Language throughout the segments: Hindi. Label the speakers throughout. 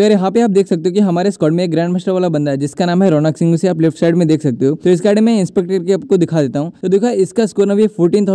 Speaker 1: तो यार यहाँ पे आप देख सकते हो कि हमारे स्कॉड में एक ग्रैंड मास्टर वाला बंदा है जिसका नाम है रौनक सिंह उसे आप लेफ्ट साइड में देख सकते हो तो गाड़ी में इंस्पेक्टर के आपको दिखा देता हूँ तो देखा इसका स्कोर अभी फोर्टीन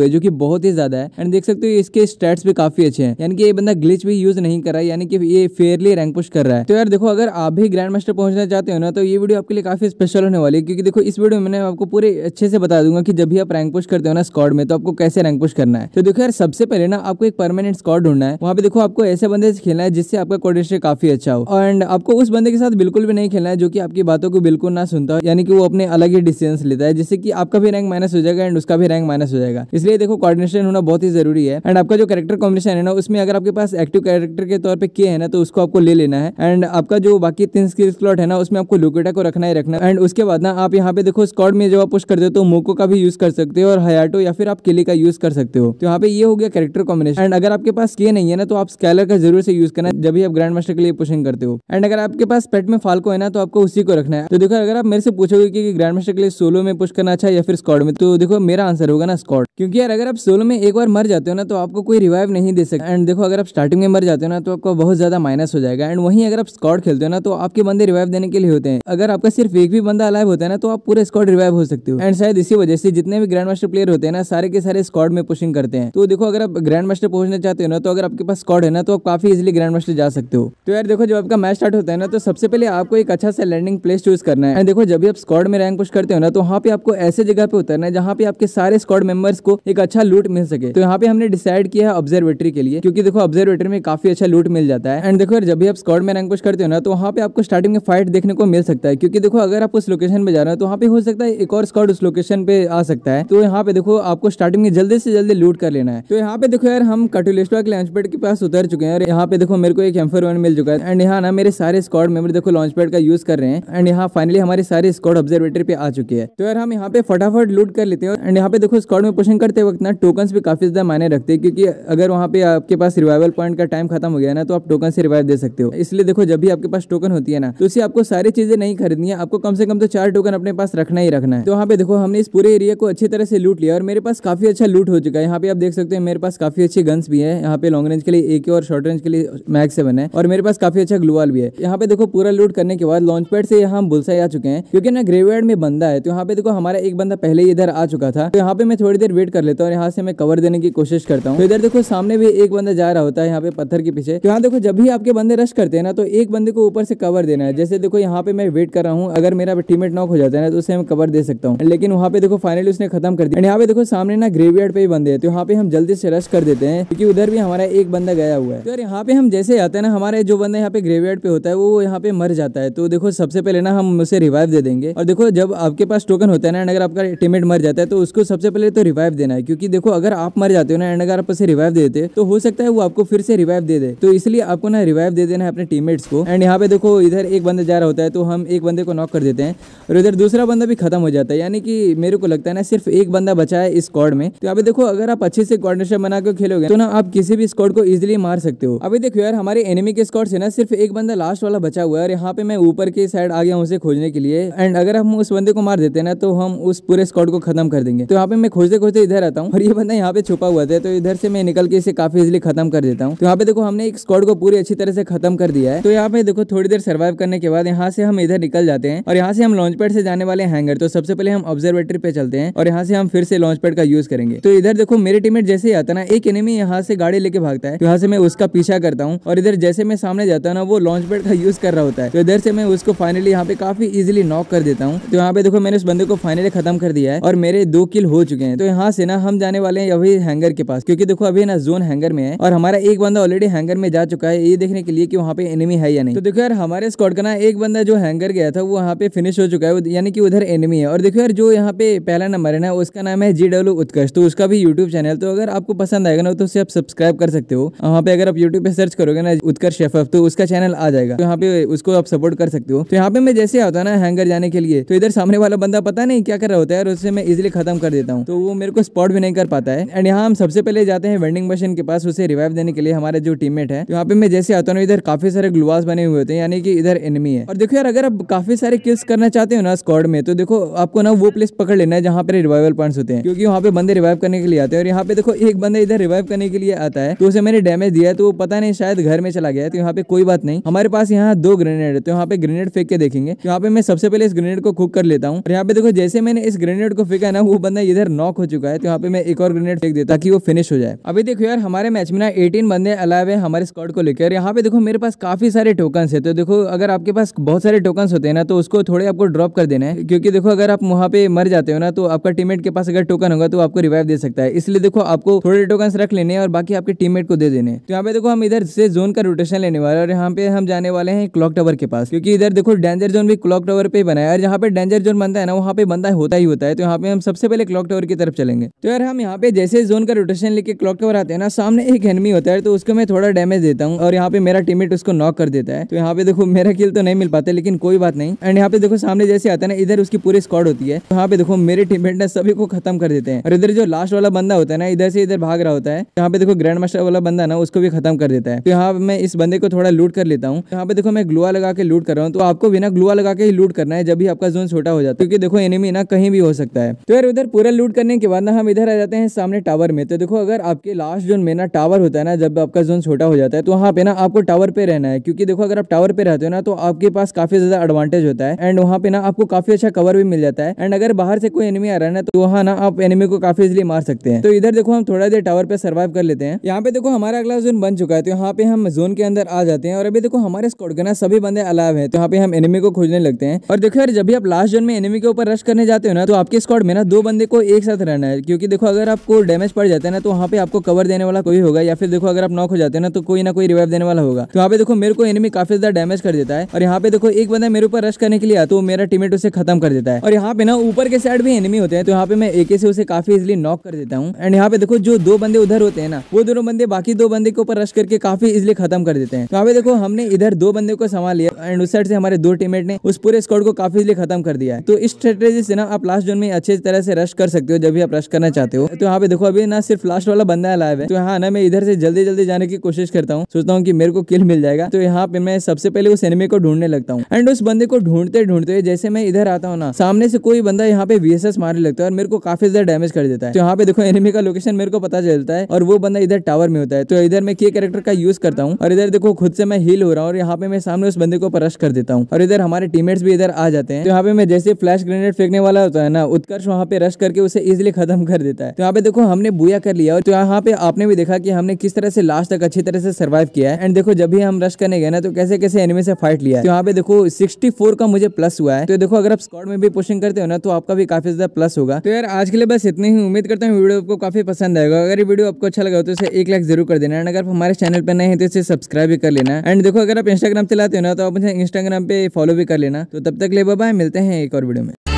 Speaker 1: है जो कि बहुत ही ज्यादा है एंड देख सकते हो इसके स्टेट्स भी काफी अच्छे हैं यानी कि ये बंदा ग्लिच भी यूज नहीं कर रहा है यानी कि ये फेयरली रैंक पुश कर रहा है तो यार देखो अगर आप भी ग्रैंड मास्टर पहुंचना चाहते हो ना तो ये वीडियो आपके लिए काफी स्पेशल होने वाली है क्योंकि देखो इस वीडियो में मैं आपको पूरे अच्छे से बता दूंगा कि जब भी आप रैंक पुश करते हो ना स्कॉड में तो आपको कैसे रैंक पुश करना है तो देखो यार सबसे पहले ना आपको एक परमानेंट स्कॉड ढूंढना है वहाँ पे देखो आपको ऐसे बंदे से खेलना है जिससे आपका आपका काफी अच्छा हो एंड आपको उस बंदे के साथ बिल्कुल भी नहीं खेलना है जो कि आपकी बातों को बिल्कुल ना सुनता हो यानी कि वो अपने अलग ही डिसीजन लेता है जिससे कि आपका भी रैंक माइनस हो जाएगा एंड उसका भी रैंक माइनस हो जाएगा इसलिए देखो कॉर्डिनेशन होना बहुत ही जरूरी है एंड आपका जो कैरेक्टर कॉम्बिनेशन है ना उसमें अगर आपके पास एक्टिव कैरेक्टर के तौर पर के है ना तो उसको आपको ले लेना है एंड आपका जो बाकी तीन स्किल स्लॉट है ना उसमें आपको लुकेटा को रखना ही रखना एंड उसके बाद ना आप यहाँ पे देखो स्कॉट में जब आप पुश करते हो तो मोको का भी यूज कर सकते हो और हयाटो या फिर आप किले का यूज कर सकते हो तो यहाँ पे ये हो गया कैरेक्टर कॉम्बिनेशन एंड अगर आपके पास के नहीं है ना तो आप स्कैलर का जरूर से यूज करना जब भी आप ग्रैंड मास्टर के लिए पुशिंग करते हो एंड अगर आपके पास पेट में फाल्को है ना तो आपको उसी को रखना है तो देखो अगर आप मेरे से पूछोगे कि ग्रैंड मास्टर के लिए सोलो में पुश करना अच्छा या फिर स्कॉड में तो देखो मेरा आंसर होगा ना स्कॉड क्योंकि यार अगर आप सोलो में एक बार मर जाते हो ना तो आपको कोई रिवाइव नहीं दे सकता एंड देखो अगर आप स्टार्टिंग में मर जाते हो ना तो आपको बहुत ज्यादा माइनस हो जाएगा एंड वहीं अगर आप स्कॉड खेलते हो ना तो आपके बंदे रिवाइव देने के लिए होते हैं अगर आपका सिर्फ एक भी बंदा अलाइव होता है ना तो आप पूरे स्कॉड रिवाइव हो सकते हो एंड शायद इसी वजह से जितने भी ग्रैंड मास्टर प्लेयर होते हैं ना सारे के सारे स्कॉड में पुशिंग करते हैं तो देखो अगर आप ग्रैंड मास्टर पहुंचना चाहते हो ना तो अगर आपके पास स्कॉड है ना तो आप काफी इजिली ग्रैंड मास्टर जा सकते सकते हो तो यार देखो जब आपका मैच स्टार्ट होता है ना तो सबसे पहले आपको एक अच्छा सा लैंडिंग प्लेस चूज करना है देखो जब भी आप स्कॉड में रैंक पुश करते हो ना तो वहाँ पे आपको ऐसे जगह पे उतरना है जहाँ पे आपके सारे स्कॉड मेंबर्स को एक अच्छा लूट मिल सके तो यहाँ पे हमने डिसाइड किया है ऑब्जर्वेटरी के लिए क्योंकि देखो ऑब्जर्वेटरी में काफी अच्छा लूट मिल जाता है एंड देखो यार जब भी आप स्कॉड में रैंक पुश करते हो ना तो वहाँ पे आपको स्टार्टिंग में फाइट देखने को मिल सकता है क्योंकि देखो अगर आप उस लोकेशन पे जा रहे हो तो वहाँ पे हो सकता है एक और स्कॉड उस लोकेशन पे आ सकता है तो यहाँ पे देखो आपको स्टार्टिंग में जल्दी से जल्दी लूट कर लेना है तो यहाँ पे देखो यार हम कटुलेश्वर के लंच पैड के पास उतर चुके हैं और यहाँ पे देखो मेरे को एक एम फोर वन मिल चुका है एंड यहाँ ना मेरे सारे स्कॉड मेम्बर देखो लॉन्च पैड का यूज कर रहे हैं एंड यहाँ फाइनली हमारे सारे स्कॉड ऑब्जर्वेटरी पे आ चुके हैं तो यार हम यहाँ पे फटाफट लूट कर लेते हैं एंड यहाँ पे देखो स्कॉड में पोषण करते वक्त ना टोकन भी काफी ज्यादा मायने रखते हैं क्योंकि अगर वहाँ पे आपके पास रिवाइवल पॉइंट का टाइम खत्म हो गया ना तो आप टोकन से रिवाइव दे सकते हो इसलिए देखो जब भी आपके पास टोकन होती है ना तो उसे आपको सारी चीजें नहीं खरीदनी है आपको कम से कम तो चार टोकन अपने पास रखना ही रखना है तो यहाँ पे देखो हमने इस पूरे एरिया को अच्छी तरह से लूट लिया और मेरे पास काफी अच्छा लूट हो चुका है यहाँ पे आप देख सकते हैं मेरे पास काफी अच्छी गन्स भी है यहाँ पे लॉन्ग रेंज के लिए एक और शॉर्ट रेंज के लिए मैक्स सेवन है और मेरे पास काफी अच्छा ग्लूवाल भी है यहाँ पे देखो पूरा लूट करने के बाद लॉन्च पैड से यहाँ बुलसा आ चुके हैं क्योंकि ना ग्रेवेड में बंदा है तो यहाँ पे देखो हमारा एक बंदा पहले ही इधर आ चुका था तो यहाँ पे मैं थोड़ी देर वेट कर लेता हूँ और यहाँ से मैं कवर देने की कोशिश करता हूँ तो इधर देखो सामने भी एक बंदा जा रहा होता है यहाँ पे पत्थर के पीछे तो यहाँ देखो जब भी आपके बंदे रश करते हैं ना तो एक बंदे को ऊपर से कवर देना है जैसे देखो यहाँ पे मैं वेट कर रहा हूँ अगर मेरा टीमेट नॉक हो जाता है ना तो उसे मैं कवर दे सकता हूँ लेकिन वहाँ पे देखो फाइनली उसने खत्म कर दिया यहाँ पे देखो सामने ना ग्रेवयार्ड पे ही बंदे है तो यहाँ पे हम जल्दी से रश कर देते हैं क्योंकि उधर भी हमारा एक बंदा गया हुआ है तो यहाँ पे हम जैसे आते हैं ना हमारे जो बंदा यहाँ पे ग्रेवयार्ड पे होता है वो यहाँ पे मर जाता है तो देखो सबसे पहले ना हम उसे रिवाइव दे देंगे और देखो जब आपके पास टोकन होता है ना एंड अगर आपका टीमेट मर जाता है तो उसको सबसे पहले तो रिवाइव देना है क्योंकि देखो अगर आप मर जाते हो ना एंड अगर आप उसे रिवाइव देते तो हो सकता है वो आपको फिर से रिवाइव दे दे तो इसलिए आपको ना रिवाइव दे देना है अपने टीमेट्स को एंड यहाँ पे देखो इधर एक बंदा जा रहा होता है तो हम एक बंदे को नॉक कर देते हैं और इधर दूसरा बंदा भी खत्म हो जाता है यानी कि मेरे को लगता है ना सिर्फ एक बंदा बचा है इस स्कॉड में तो यहाँ देखो अगर आप अच्छे से कॉर्डनेशन बनाकर खेलोगे तो ना आप किसी भी स्कॉड को इजिली मार सकते हो अभी देखो यार हमारे एनिमी के स्कॉट से ना सिर्फ एक बंदा लास्ट वाला बचा हुआ है और यहाँ पे मैं ऊपर के साइड आ गया हूँ उसे खोजने के लिए एंड अगर हम उस बंदे को मार देते ना तो हम उस पूरे स्कॉट को खत्म कर देंगे तो यहाँ पे मैं खोजते खोजते इधर आता हूँ और ये बंदा यहाँ पे छुपा हुआ था तो इधर से मैं निकल के इसे काफी इजिली खत्म कर देता हूँ तो यहाँ पे देखो हमने एक स्कॉट को पूरी अच्छी तरह से खत्म कर दिया है तो यहाँ पे देखो थोड़ी देर सर्वाइव करने के बाद यहाँ से हम इधर निकल जाते हैं और यहाँ से हम लॉन्च पैड से जाने वाले हैंगर तो सबसे पहले हम ऑब्जर्वेटरी पे चलते हैं और यहाँ से हम फिर से लॉन्च पैड का यूज करेंगे तो इधर देखो मेरे टीमेट जैसे ही आता ना एक एनिमी यहाँ से गाड़ी लेके भागता है तो यहाँ से मैं उसका पीछा करता हूँ और इधर जैसे मैं सामने जाता हूँ ना वो लॉन्च पैड का यूज कर रहा होता है तो इधर से मैं उसको फाइनली यहाँ पे काफी इजिली नॉक कर देता हूँ तो यहाँ पे देखो मैंने उस बंदे को फाइनली खत्म कर दिया है और मेरे दो किल हो चुके हैं तो यहाँ से ना हम जाने वाले हैं अभी हैंगर के पास क्योंकि देखो अभी ना जोन हैंगर में है और हमारा एक बंदा ऑलरेडी हैंगर में जा चुका है ये देखने के लिए कि वहाँ पे एनिमी है या नहीं तो देखो यार हमारे स्कॉट का ना एक बंदा जो हैंगर गया था वो यहाँ पे फिनिश हो चुका है यानी कि उधर एनिमी है और देखो यार जो यहाँ पे पहला नंबर है ना उसका नाम है जी डब्ल्यू उत्कर्ष तो उसका भी यूट्यूब चैनल तो अगर आपको पसंद आएगा ना तो उसे आप सब्सक्राइब कर सकते हो वहाँ पे अगर आप यूट्यूब पे सर्च करोगे ना खुदकर शेफअप तो उसका चैनल आ जाएगा तो यहाँ पे उसको आप सपोर्ट कर सकते हो तो यहाँ पे मैं जैसे आता ना हैंगर जाने के लिए तो इधर सामने वाला बंदा पता नहीं क्या कर रहा होता है और उससे मैं इजिली खत्म कर देता हूँ तो वो मेरे को स्पॉट भी नहीं कर पाता है एंड यहाँ हम सबसे पहले जाते हैं वेंडिंग मशीन के पास उसे रिवाइव देने के लिए हमारे जो टीम है तो यहाँ पे मैं जैसे आता हूँ इधर काफी सारे ग्लुआस बने हुए होते हैं यानी कि इधर एनमी है और देखो यार अगर आप काफी सारे किल्स करना चाहते हो ना स्कॉड में तो देखो आपको ना वो प्लेस पकड़ लेना है जहाँ पे रिवाइवल पॉइंट्स होते हैं क्योंकि वहाँ पे बंदे रिवाइव करने के लिए आते हैं और यहाँ पे देखो एक बंदा इधर रिवाइव करने के लिए आता है तो उसे मैंने डैमेज दिया तो वो पता नहीं शायद घर में चला चला गया है तो यहाँ पे कोई बात नहीं हमारे पास यहाँ दो ग्रेनेड है तो यहाँ पे ग्रेनेड फेंक के देखेंगे तो यहाँ पे मैं सबसे पहले इस ग्रेनेड को कुक कर लेता हूँ यहाँ पे देखो जैसे मैंने इस ग्रेनेड को फेंका ना वो बंदा इधर नॉक हो चुका है तो यहाँ पे मैं एक और ग्रेनेड फेंक देता ताकि वो फिनिश हो जाए अभी देखो यार हमारे मैच में ना एटीन बंदे अलाव है हमारे स्कॉड को लेकर यहाँ पे देखो मेरे पास काफी सारे टोकन है तो देखो अगर आपके पास बहुत सारे टोकन होते हैं ना तो उसको थोड़े आपको ड्रॉप कर देना है क्योंकि देखो अगर आप वहाँ पे मर जाते हो ना तो आपका टीममेट के पास अगर टोकन होगा तो आपको रिवाइव दे सकता है इसलिए देखो आपको थोड़े टोकन रख लेने और बाकी आपके टीममेट को दे देने तो यहाँ पे देखो हम इधर से जोन का रोटेशन लेने वाले और यहाँ पे हम जाने वाले हैं क्लॉक टावर के पास क्योंकि इधर देखो डेंजर जोन भी क्लॉक टावर पे बना है और यहाँ पे डेंजर जोन बनता है ना वहाँ पे बनता होता ही होता है तो यहाँ पे हम सबसे पहले क्लॉक टावर की तरफ चलेंगे तो यार हम यहाँ पे जैसे जोन का रोटेशन लेके क्लॉक टावर आते हैं ना सामने एक एनमी होता है तो उसको मैं थोड़ा डैमेज देता हूँ और यहाँ पे मेरा टीमेट उसको नॉक कर देता है तो यहाँ पे देखो मेरा किल तो नहीं मिल पाता लेकिन कोई बात नहीं एंड यहाँ पे देखो सामने जैसे आता है ना इधर उसकी पूरी स्कॉड होती है यहाँ पे देखो मेरे टीमेट ने सभी को खत्म कर देते हैं और इधर जो लास्ट वाला बंदा होता है ना इधर से इधर भाग रहा होता है यहाँ पे देखो ग्रैंड मास्टर वाला बंदा ना उसको भी खत्म कर देता है तो यहाँ मैं इस बंदे को थोड़ा लूट कर लेता हूँ यहाँ पे देखो मैं ग्लुआ लगा के लूट कर रहा हूँ तो आपको बिना ग्लुआ लगा के ही लूट करना है जब भी आपका जोन छोटा हो जाता है क्योंकि देखो एनिमी ना कहीं भी हो सकता है तो यार उधर पूरा लूट करने के बाद ना हम इधर आ जाते हैं सामने टावर में तो देखो अगर आपके लास्ट जोन में ना टावर होता है ना जब आपका जोन छोटा हो जाता है तो वहाँ पे ना आपको टावर पे रहना है क्योंकि देखो अगर आप टावर पे रहते हो ना तो आपके पास काफी ज्यादा एडवांटेज होता है एंड वहाँ पे ना आपको काफी अच्छा कवर भी मिल जाता है एंड अगर बाहर से कोई एनिमी आ रहा है ना तो वहाँ ना आप एनिमी को काफी इजिली मार सकते हैं तो इधर देखो हम थोड़ा देर टावर पे सर्वाइव कर लेते हैं यहाँ पे देखो हमारा अगला जोन बन चुका है तो यहाँ पे हम जोन जोन के अंदर आ जाते हैं और अभी देखो हमारे स्कॉट के ना सभी बंदे अलाव है तो यहाँ पे हम एनिमी को खोजने लगते हैं और देखो यार जब भी आप लास्ट जोन में एनिमी के ऊपर रश करने जाते हो ना तो आपके स्कॉट में ना दो बंदे को एक साथ रहना है क्योंकि देखो अगर आपको डैमेज पड़ जाता है ना तो वहाँ पे आपको कवर देने वाला कोई होगा या फिर देखो अगर आप नॉक हो जाते हैं ना तो कोई ना कोई रिवाइव देने वाला होगा तो यहाँ पे देखो मेरे को एनिमी काफी ज्यादा डैमेज कर देता है और यहाँ पे देखो एक बंदा मेरे ऊपर रश करने के लिए आता तो मेरा टीमेट उसे खत्म कर देता है और यहाँ पे ना ऊपर के साइड भी एनिमी होते हैं तो यहाँ पे मैं एक से उसे काफी इजिली नॉक कर देता हूँ एंड यहाँ पे देखो जो दो बंदे उधर होते हैं ना वो दोनों बंदे बाकी दो बंदे के ऊपर रश करके काफी इजिली खत्म खत्म कर देते हैं तो अभी देखो हमने इधर दो बंदे को संभाल लिया एंड उस साइड से हमारे दो टीममेट ने उस पूरे स्कॉड को काफी इजली खत्म कर दिया है तो इस स्ट्रेटेजी से ना आप लास्ट जोन में अच्छे तरह से रश कर सकते हो जब भी आप रश करना चाहते हो तो यहाँ पे देखो अभी ना सिर्फ लास्ट वाला बंदा लाइव है तो यहाँ ना मैं इधर से जल्दी जल्दी जाने की कोशिश करता हूँ सोचता हूँ की मेरे को किल मिल जाएगा तो यहाँ पे मैं सबसे पहले उस एनिमी को ढूंढने लगता हूँ एंड उस बंदे को ढूंढते ढूंढते जैसे मैं इधर आता हूँ ना सामने से कोई बंदा यहाँ पे वी मारने लगता है और मेरे को काफी ज्यादा डैमेज कर देता है तो यहाँ पे देखो एनिमी का लोकेशन मेरे को पता चलता है और वो बंदा इधर टावर में होता है तो इधर मैं के कैरेक्टर का यूज करता हूँ और इधर देखो खुद से मैं हील हो रहा हूँ और यहाँ पे मैं सामने उस बंदे को परश कर देता हूँ और इधर हमारे टीममेट्स भी इधर आ जाते हैं तो यहाँ पे मैं जैसे फ्लैश ग्रेनेड फेंकने वाला होता है ना उत्कर्ष वहाँ पे रश करके उसे इजिली खत्म कर देता है तो यहाँ पे देखो हमने बुया कर लिया और तो यहाँ पे आपने भी देखा कि हमने किस तरह से लास्ट तक अच्छी तरह से सर्वाइव किया है एंड देखो जब भी हम रश करने गए ना तो कैसे कैसे एनिमी से फाइट लिया तो यहाँ पे देखो सिक्सटी का मुझे प्लस हुआ है तो देखो अगर आप स्कॉड में भी पुशिंग करते हो ना तो आपका भी काफी ज्यादा प्लस होगा तो यार आज के लिए बस इतनी ही उम्मीद करता हूँ वीडियो आपको काफी पसंद आएगा अगर ये वीडियो आपको अच्छा लगा तो इसे एक लाख जरूर कर देना अगर हमारे चैनल पर नए हैं तो इसे सब्सक्राइब भी कर लेना एंड देखो अगर आप इंस्टाग्राम चलाते हो ना तो आप मुझे इंस्टाग्राम पे फॉलो भी कर लेना तो तब तक ले बाबा मिलते हैं एक और वीडियो में